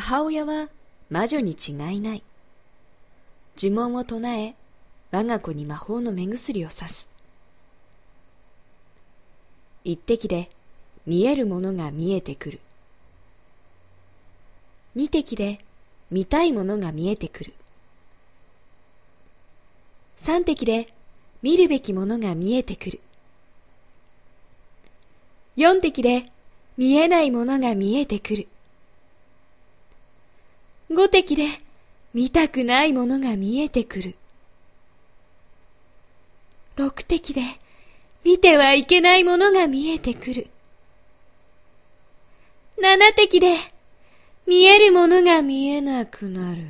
母親は魔女に違いない。呪文を唱え、我が子に魔法の目薬をさす。一滴で見えるものが見えてくる。二滴で見たいものが見えてくる。三滴で見るべきものが見えてくる。四滴で見えないものが見えてくる。五滴で見たくないものが見えてくる。六滴で見てはいけないものが見えてくる。七滴で見えるものが見えなくなる。